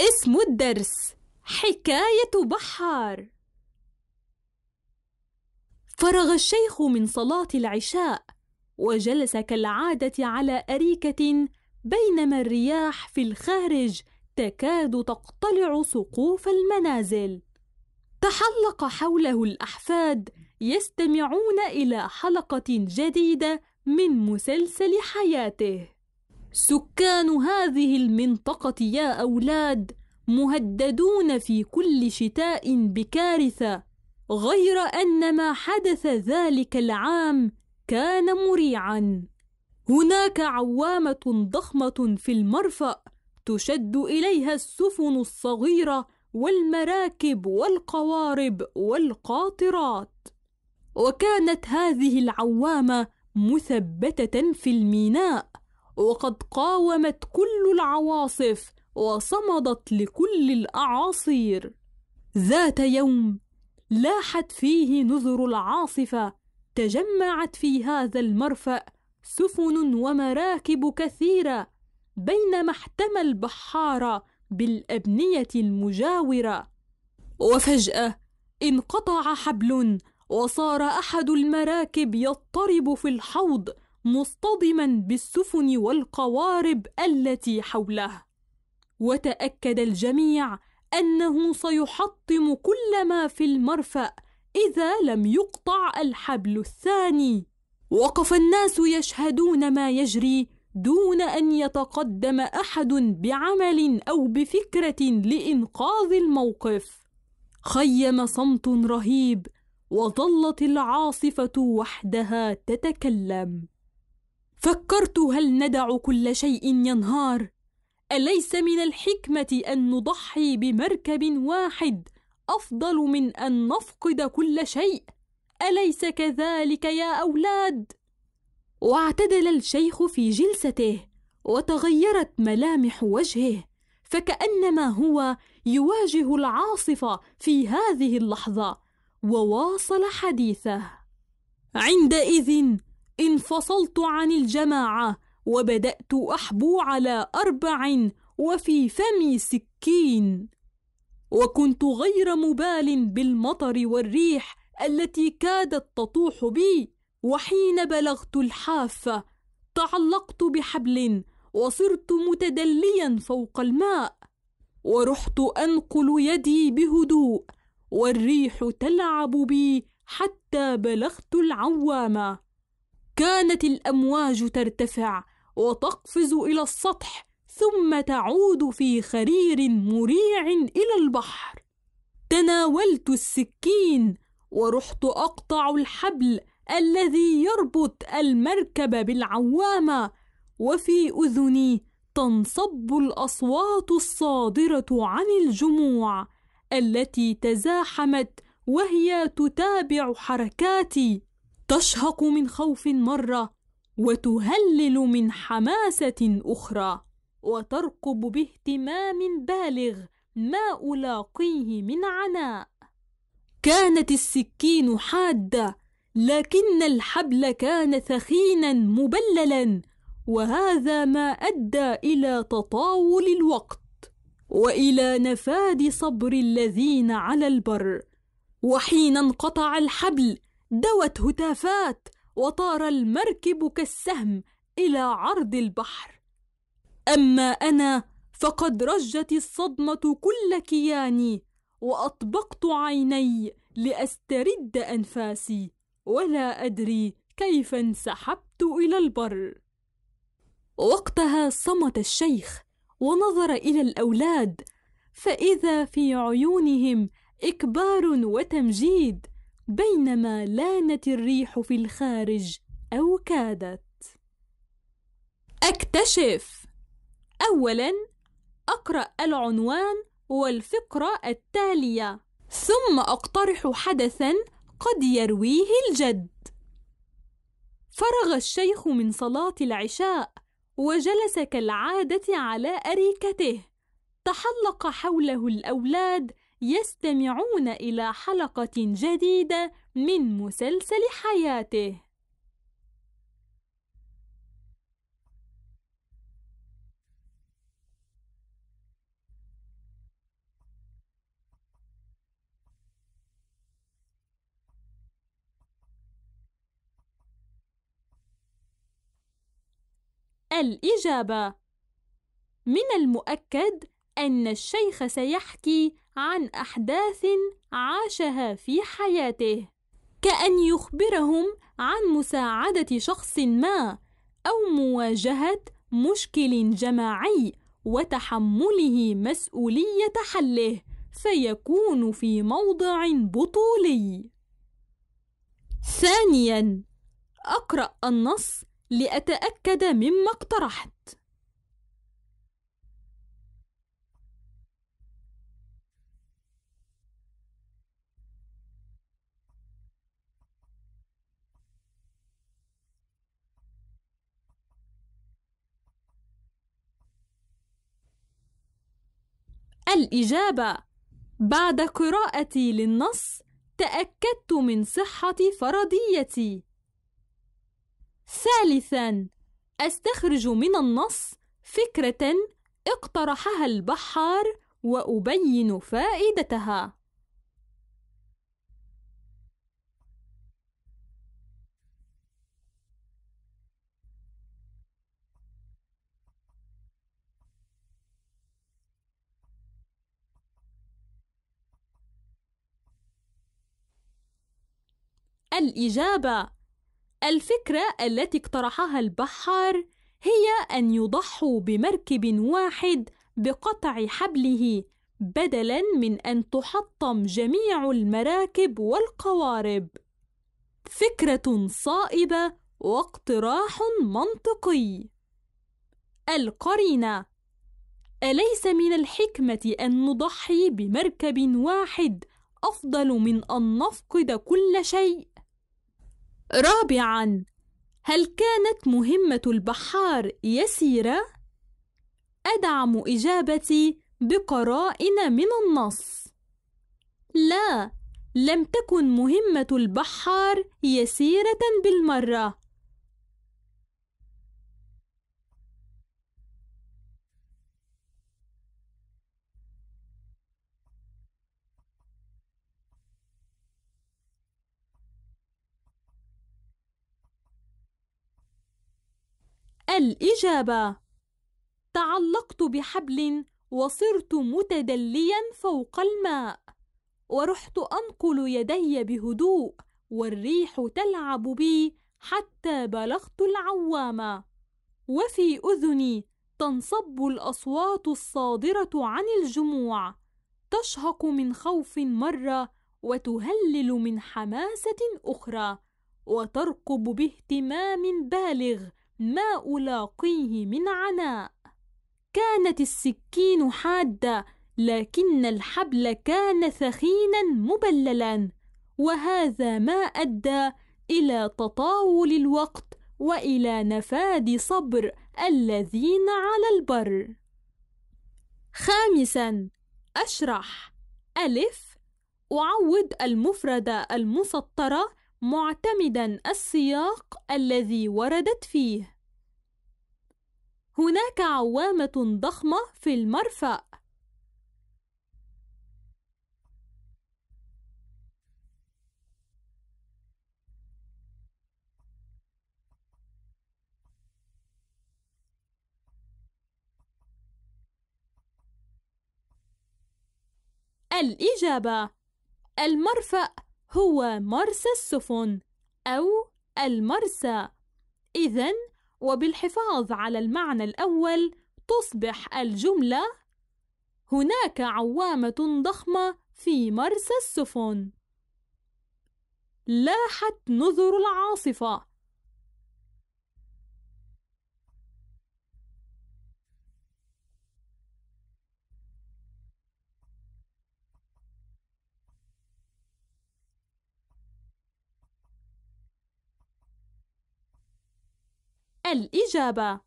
اسم الدرس حكاية بحار فرغ الشيخ من صلاة العشاء وجلس كالعادة على أريكة بينما الرياح في الخارج تكاد تقتلع سقوف المنازل تحلق حوله الأحفاد يستمعون إلى حلقة جديدة من مسلسل حياته سكان هذه المنطقة يا أولاد مهددون في كل شتاء بكارثة غير أن ما حدث ذلك العام كان مريعا هناك عوامة ضخمة في المرفأ تشد إليها السفن الصغيرة والمراكب والقوارب والقاطرات وكانت هذه العوامة مثبتة في الميناء وقد قاومت كل العواصف وصمدت لكل الأعاصير ذات يوم لاحت فيه نذر العاصفة تجمعت في هذا المرفأ سفن ومراكب كثيرة بينما احتمى البحار بالأبنية المجاورة وفجأة انقطع حبل وصار أحد المراكب يضطرب في الحوض مصطدما بالسفن والقوارب التي حوله وتاكد الجميع انه سيحطم كل ما في المرفا اذا لم يقطع الحبل الثاني وقف الناس يشهدون ما يجري دون ان يتقدم احد بعمل او بفكره لانقاذ الموقف خيم صمت رهيب وظلت العاصفه وحدها تتكلم فكرت هل ندع كل شيء ينهار اليس من الحكمه ان نضحي بمركب واحد افضل من ان نفقد كل شيء اليس كذلك يا اولاد واعتدل الشيخ في جلسته وتغيرت ملامح وجهه فكانما هو يواجه العاصفه في هذه اللحظه وواصل حديثه عندئذ انفصلت عن الجماعة وبدأت أحبو على أربع وفي فمي سكين وكنت غير مبال بالمطر والريح التي كادت تطوح بي وحين بلغت الحافة تعلقت بحبل وصرت متدليا فوق الماء ورحت أنقل يدي بهدوء والريح تلعب بي حتى بلغت العوامة كانت الامواج ترتفع وتقفز الى السطح ثم تعود في خرير مريع الى البحر تناولت السكين ورحت اقطع الحبل الذي يربط المركب بالعوامه وفي اذني تنصب الاصوات الصادره عن الجموع التي تزاحمت وهي تتابع حركاتي تشهق من خوف مرة وتهلل من حماسة أخرى وترقب باهتمام بالغ ما ألاقيه من عناء كانت السكين حادة لكن الحبل كان ثخينا مبللا وهذا ما أدى إلى تطاول الوقت والى نفاد صبر الذين على البر وحين انقطع الحبل دوت هتافات وطار المركب كالسهم الى عرض البحر اما انا فقد رجت الصدمه كل كياني واطبقت عيني لاسترد انفاسي ولا ادري كيف انسحبت الى البر وقتها صمت الشيخ ونظر الى الاولاد فاذا في عيونهم اكبار وتمجيد بينما لانت الريح في الخارج أو كادت أكتشف أولاً أقرأ العنوان والفقرة التالية ثم أقترح حدثاً قد يرويه الجد فرغ الشيخ من صلاة العشاء وجلس كالعادة على أريكته تحلق حوله الأولاد يستمعون إلى حلقة جديدة من مسلسل حياته. الإجابة من المؤكد أن الشيخ سيحكي عن أحداث عاشها في حياته، كأن يخبرهم عن مساعدة شخص ما أو مواجهة مشكل جماعي وتحمله مسؤولية حله، فيكون في موضع بطولي. ثانياً، أقرأ النص لأتأكد مما اقترحت. الإجابة بعد قراءتي للنص تأكدت من صحة فرضيتي ثالثا أستخرج من النص فكرة اقترحها البحار وأبين فائدتها الإجابة الفكرة التي اقترحها البحار هي أن يضحوا بمركب واحد بقطع حبله بدلا من أن تحطم جميع المراكب والقوارب فكرة صائبة واقتراح منطقي القرينة أليس من الحكمة أن نضحي بمركب واحد أفضل من أن نفقد كل شيء؟ رابعا هل كانت مهمة البحار يسيرة؟ أدعم إجابتي بقرائن من النص لا لم تكن مهمة البحار يسيرة بالمرة الإجابة تعلقت بحبل وصرت متدليا فوق الماء ورحت أنقل يدي بهدوء والريح تلعب بي حتى بلغت العوامة وفي أذني تنصب الأصوات الصادرة عن الجموع تشهق من خوف مرة وتهلل من حماسة أخرى وترقب باهتمام بالغ ما ألاقيه من عناء كانت السكين حادة لكن الحبل كان ثخينا مبللا وهذا ما أدى إلى تطاول الوقت وإلى نفاد صبر الذين على البر خامسا أشرح ألف أعود المفردة المسطرة معتمدا السياق الذي وردت فيه هناك عوامة ضخمة في المرفأ الإجابة المرفأ هو مرسى السفن أو المرسى إذا وبالحفاظ على المعنى الأول تصبح الجملة هناك عوامة ضخمة في مرسى السفن لاحت نذر العاصفة الإجابة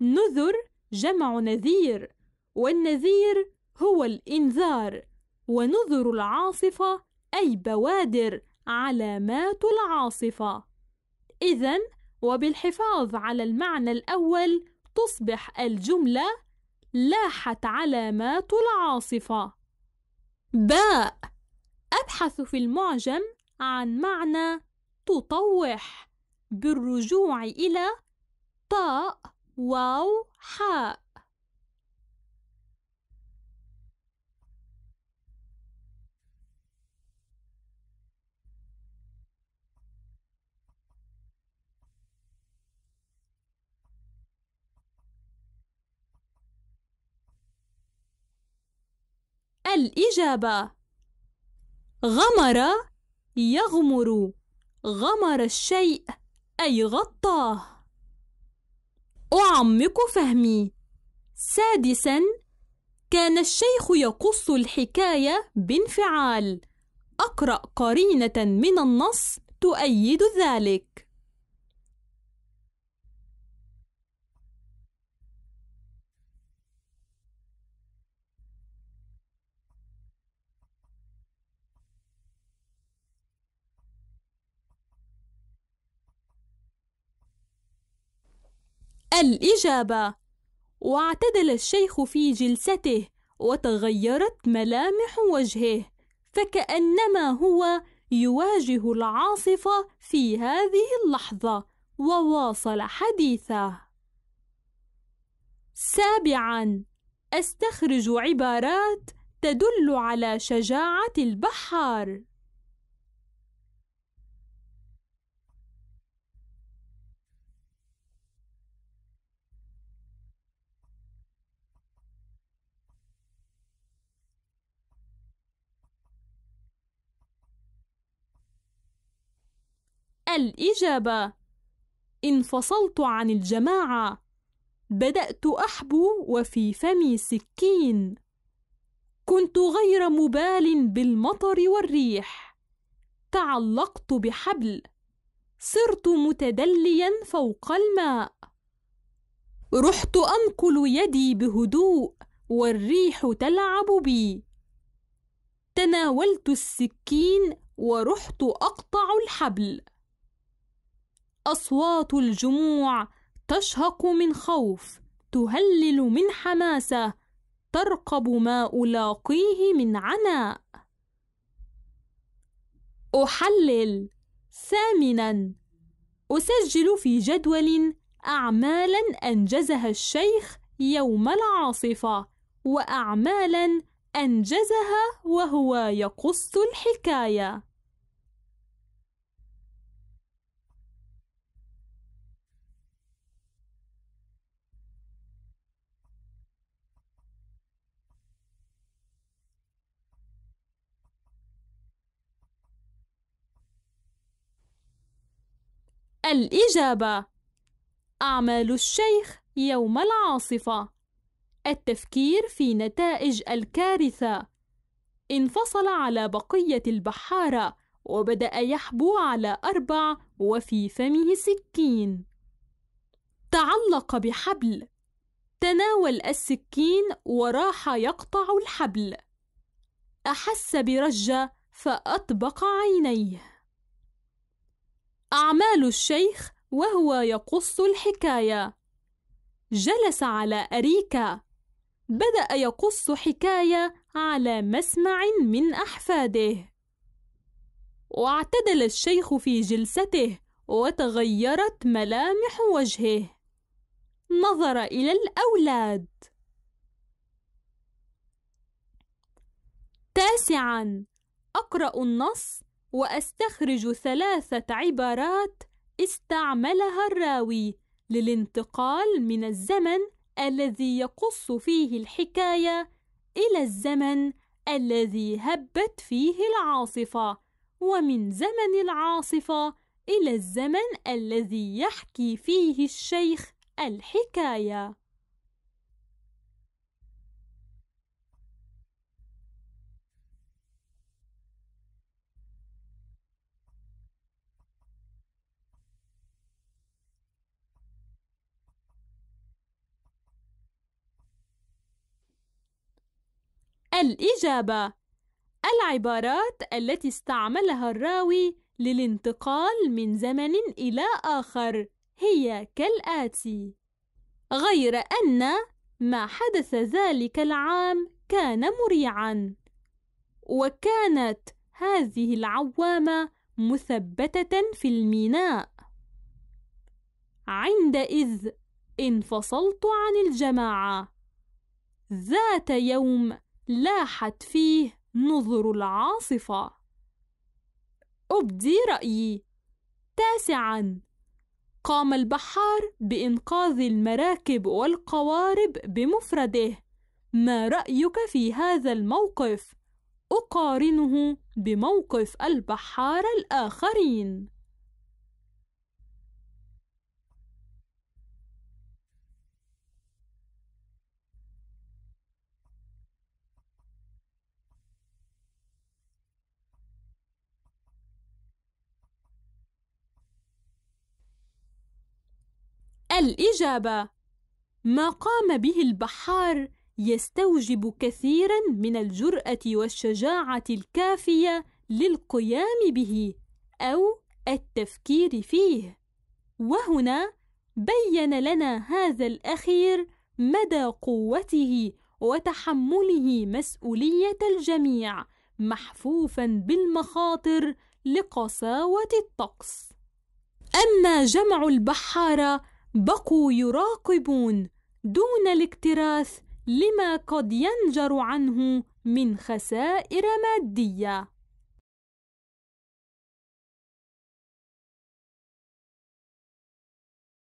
نذر جمع نذير والنذير هو الإنذار ونذر العاصفة أي بوادر علامات العاصفة إذا وبالحفاظ على المعنى الأول تصبح الجملة لاحت علامات العاصفة باء أبحث في المعجم عن معنى تطوح بالرجوع إلى طاء واو حاء الإجابة غمر يغمر غمر الشيء أي غطاه أعمق فهمي سادسا كان الشيخ يقص الحكاية بانفعال أقرأ قرينة من النص تؤيد ذلك الإجابة واعتدل الشيخ في جلسته وتغيرت ملامح وجهه فكأنما هو يواجه العاصفة في هذه اللحظة وواصل حديثه سابعا استخرج عبارات تدل على شجاعة البحار الإجابة انفصلت عن الجماعة بدأت أحبو وفي فمي سكين كنت غير مبال بالمطر والريح تعلقت بحبل صرت متدليا فوق الماء رحت أنقل يدي بهدوء والريح تلعب بي تناولت السكين ورحت أقطع الحبل اصوات الجموع تشهق من خوف تهلل من حماسه ترقب ما الاقيه من عناء احلل ثامنا اسجل في جدول اعمالا انجزها الشيخ يوم العاصفه واعمالا انجزها وهو يقص الحكايه الإجابة أعمال الشيخ يوم العاصفة التفكير في نتائج الكارثة انفصل على بقية البحارة وبدأ يحبو على أربع وفي فمه سكين تعلق بحبل تناول السكين وراح يقطع الحبل أحس برجة فأطبق عينيه أعمال الشيخ وهو يقص الحكاية جلس على أريكة بدأ يقص حكاية على مسمع من أحفاده واعتدل الشيخ في جلسته وتغيرت ملامح وجهه نظر إلى الأولاد تاسعا أقرأ النص وأستخرج ثلاثة عبارات استعملها الراوي للانتقال من الزمن الذي يقص فيه الحكاية إلى الزمن الذي هبت فيه العاصفة ومن زمن العاصفة إلى الزمن الذي يحكي فيه الشيخ الحكاية الإجابة العبارات التي استعملها الراوي للانتقال من زمن إلى آخر هي كالآتي: غير أن ما حدث ذلك العام كان مريعًا، وكانت هذه العوامة مثبتة في الميناء. عندئذ انفصلت عن الجماعة ذات يوم لاحت فيه نظر العاصفة أبدي رأيي تاسعا قام البحار بإنقاذ المراكب والقوارب بمفرده ما رأيك في هذا الموقف؟ أقارنه بموقف البحار الآخرين الإجابة ما قام به البحار يستوجب كثيرا من الجرأة والشجاعة الكافية للقيام به أو التفكير فيه وهنا بين لنا هذا الأخير مدى قوته وتحمله مسؤولية الجميع محفوفا بالمخاطر لقساوة الطقس أما جمع البحارة بقوا يراقبون دون الاكتراث لما قد ينجر عنه من خسائر ماديه